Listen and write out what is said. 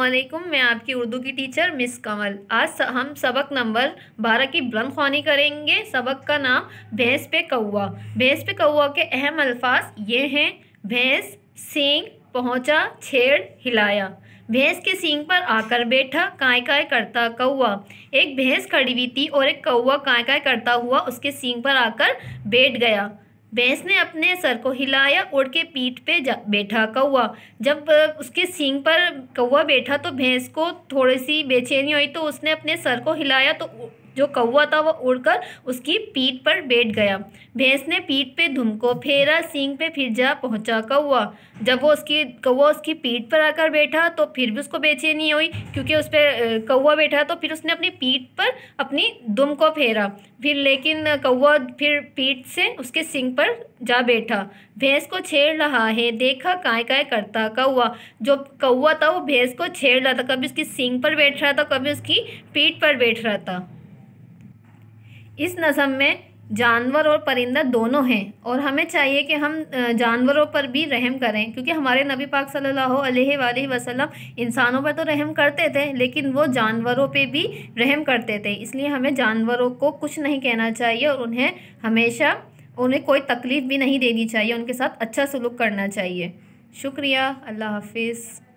अलमैकम मैं आपकी उर्दू की टीचर मिस कमल आज हम सबक नंबर बारह की बुलंद खानी करेंगे सबक का नाम भैंस पे कौआ भैंस पे कौआ के अहम अल्फाज ये हैं भैंस सींग पहुँचा छेड़ हिलाया भैंस के सींग पर आकर बैठा काय काय करता कौआ एक भैंस खड़ी हुई थी और एक कौआ काय काय करता हुआ उसके सींग पर आकर बैठ गया भैंस ने अपने सर को हिलाया उड़ के पीठ पे बैठा कौआ जब उसके सींग पर कौआ बैठा तो भैंस को थोड़ी सी बेचैनी हुई तो उसने अपने सर को हिलाया तो जो कौआ था वह उड़कर उसकी पीठ पर बैठ गया भैंस ने पीठ पे धुम को फेरा सींग पे फिर जा पहुंचा कौआ जब वो उसकी कौआ उसकी पीठ पर आकर बैठा तो फिर भी उसको बेचैनी हुई क्योंकि उस पर कौआ बैठा तो फिर उसने अपनी पीठ पर अपनी दुम को फेरा फिर लेकिन कौआ फिर पीठ से उसके सिंग पर जा बैठा भैंस को छेड़ रहा है देखा काय काय करता कौआ जो कौआ था वो भैंस को छेड़ रहा था कभी उसकी सिंग पर बैठ रहा था कभी उसकी पीठ पर बैठ रहा था इस नज़म में जानवर और परिंदा दोनों हैं और हमें चाहिए कि हम जानवरों पर भी रहम करें क्योंकि हमारे नबी पाक सल्लल्लाहु अलैहि वसल्लम इंसानों पर तो रहम करते थे लेकिन वो जानवरों पे भी रहम करते थे इसलिए हमें जानवरों को कुछ नहीं कहना चाहिए और उन्हें हमेशा उन्हें कोई तकलीफ़ भी नहीं देनी चाहिए उनके साथ अच्छा सलूक करना चाहिए शुक्रिया अल्लाह हाफिज़